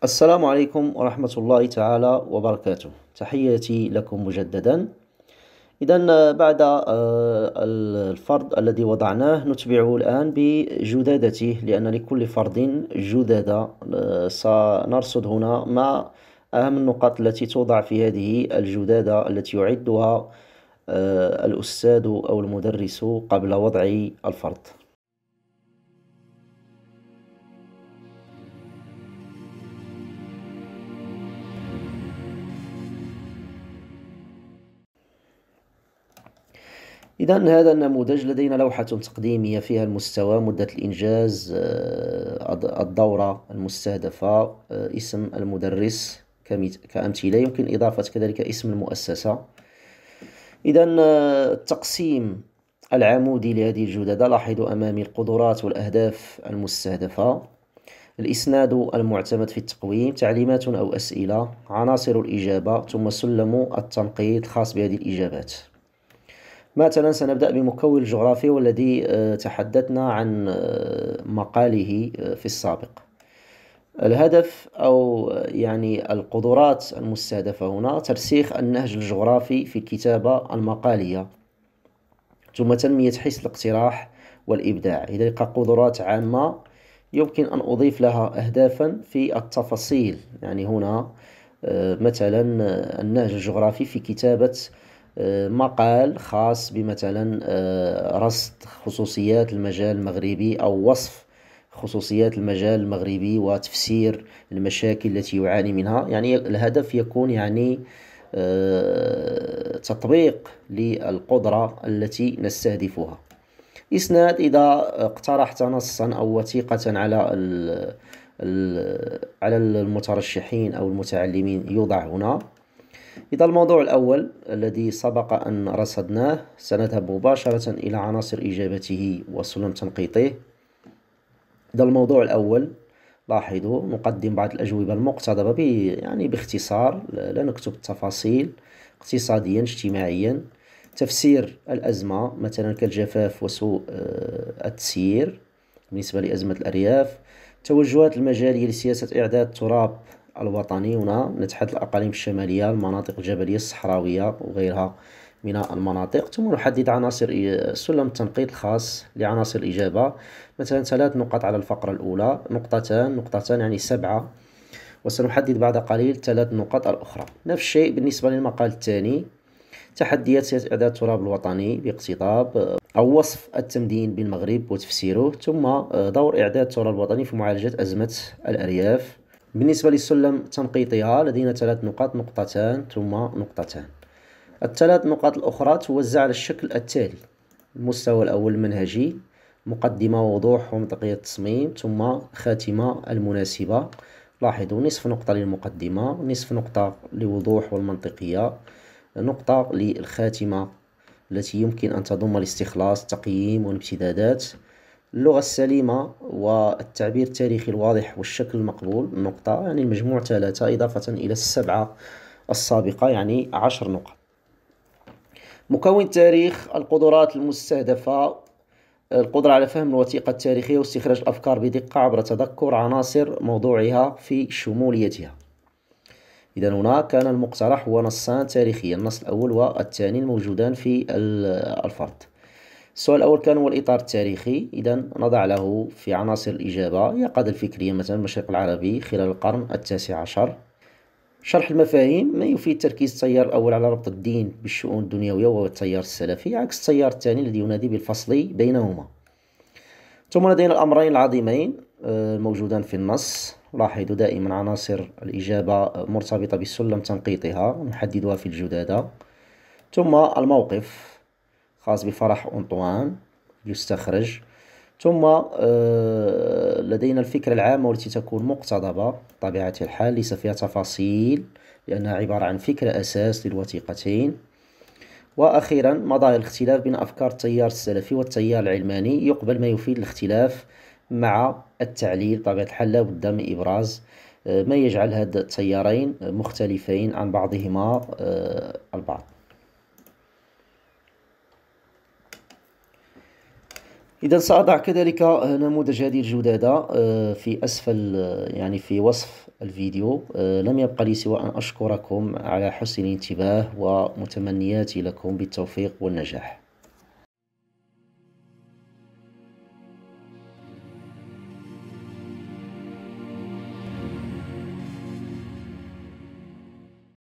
السلام عليكم ورحمة الله تعالى وبركاته تحياتي لكم مجددا إذا آه، بعد آه، الفرض الذي وضعناه نتبعه الآن بجدادته لأن لكل فرض جدادة آه، سنرصد هنا ما أهم النقاط التي توضع في هذه الجدادة التي يعدها الأستاذ أو المدرس قبل وضع الفرض إذا هذا النموذج لدينا لوحة تقديمية فيها المستوى مدة الإنجاز آه، الدورة المستهدفة آه، اسم المدرس كأمثلة يمكن إضافة كذلك اسم المؤسسة إذا آه، التقسيم العمودي لهذه الجدادة لاحظوا أمامي القدرات والأهداف المستهدفة الإسناد المعتمد في التقويم تعليمات أو أسئلة عناصر الإجابة ثم سلم التنقيط الخاص بهذه الإجابات مثلا سنبدأ بمكون الجغرافي والذي آه، تحدثنا عن آه، مقاله آه، في السابق الهدف أو يعني القدرات المستهدفة هنا ترسيخ النهج الجغرافي في الكتابة المقالية ثم تنمية حس الاقتراح والإبداع لذلك قدرات عامة يمكن أن أضيف لها أهدافا في التفاصيل يعني هنا مثلا النهج الجغرافي في كتابة آه، مقال خاص بمثلا آه، رصد خصوصيات المجال المغربي أو وصف خصوصيات المجال المغربي وتفسير المشاكل التي يعاني منها يعني الهدف يكون يعني آه، تطبيق للقدرة التي نستهدفها إسناد إذا اقترحت نصا أو وثيقة على على المترشحين أو المتعلمين يوضع هنا إذا الموضوع الأول الذي سبق أن رصدناه سنذهب مباشرة إلى عناصر إجابته وسلم تنقيطه إذا الموضوع الأول لاحظوا نقدم بعض الأجوبة المقتضبة ب... يعني باختصار لا نكتب التفاصيل اقتصاديا اجتماعيا تفسير الأزمة مثلا كالجفاف وسوء آه، التسيير بالنسبة لأزمة الأرياف توجهات المجالية لسياسة إعداد التراب الوطني هنا نتحدث الأقاليم الشمالية المناطق الجبلية الصحراوية وغيرها من المناطق ثم نحدد عناصر سلم التنقيط الخاص لعناصر الإجابة مثلا ثلاث نقط على الفقرة الأولى نقطتان نقطتان يعني سبعة وسنحدد بعد قليل ثلاث نقاط الأخرى نفس الشيء بالنسبة للمقال الثاني تحديات إعداد التراب الوطني باقتضاب أو وصف التمدين بالمغرب وتفسيره ثم آه، دور إعداد التراب الوطني في معالجة أزمة الأرياف بالنسبة للسلم تنقيطها لدينا ثلاث نقاط نقطتان ثم نقطتان الثلاث نقاط الأخرى توزع على الشكل التالي المستوى الأول المنهجي مقدمة وضوح ومنطقية التصميم ثم خاتمة المناسبة لاحظوا نصف نقطة للمقدمة نصف نقطة لوضوح والمنطقية نقطة للخاتمة التي يمكن أن تضم الاستخلاص التقييم والابتدادات اللغة السليمة والتعبير التاريخي الواضح والشكل المقبول نقطة يعني المجموع ثلاثة إضافة إلى السبعة السابقة يعني عشر نقط مكون تاريخ القدرات المستهدفة القدرة على فهم الوثيقة التاريخية واستخراج الأفكار بدقة عبر تذكر عناصر موضوعها في شموليتها إذا هنا كان المقترح هو نصان تاريخيا النص الأول والثاني الموجودان في الفرد السؤال الأول كان هو الإطار التاريخي إذا نضع له في عناصر الإجابة هي قادة الفكرية مثلا المشرق العربي خلال القرن التاسع عشر شرح المفاهيم ما يفيد تركيز التيار الأول على ربط الدين بالشؤون الدنيوية وهو التيار السلفي عكس التيار الثاني الذي ينادي بالفصل بينهما ثم لدينا الأمرين العظيمين آه، موجودان في النص لاحظوا دائما عناصر الإجابة مرتبطة بسلم تنقيطها نحددها في الجدادة ثم الموقف خاص بفرح أنطوان يستخرج ثم آه، لدينا الفكرة العامة والتي تكون مقتضبة بطبيعة الحال ليس فيها تفاصيل لأنها عبارة عن فكرة أساس للوثيقتين وأخيرا مظاهر الاختلاف بين أفكار التيار السلفي والتيار العلماني يقبل ما يفيد الاختلاف مع التعليل بطبيعة الحال لابد من إبراز آه، ما يجعل هاد التيارين مختلفين عن بعضهما آه، البعض اذا ساضع كذلك آه، نموذج هذه الجدادة آه، في اسفل آه، يعني في وصف الفيديو لم يبقى لي سوى ان اشكركم على حسن الانتباه ومتمنياتي لكم بالتوفيق والنجاح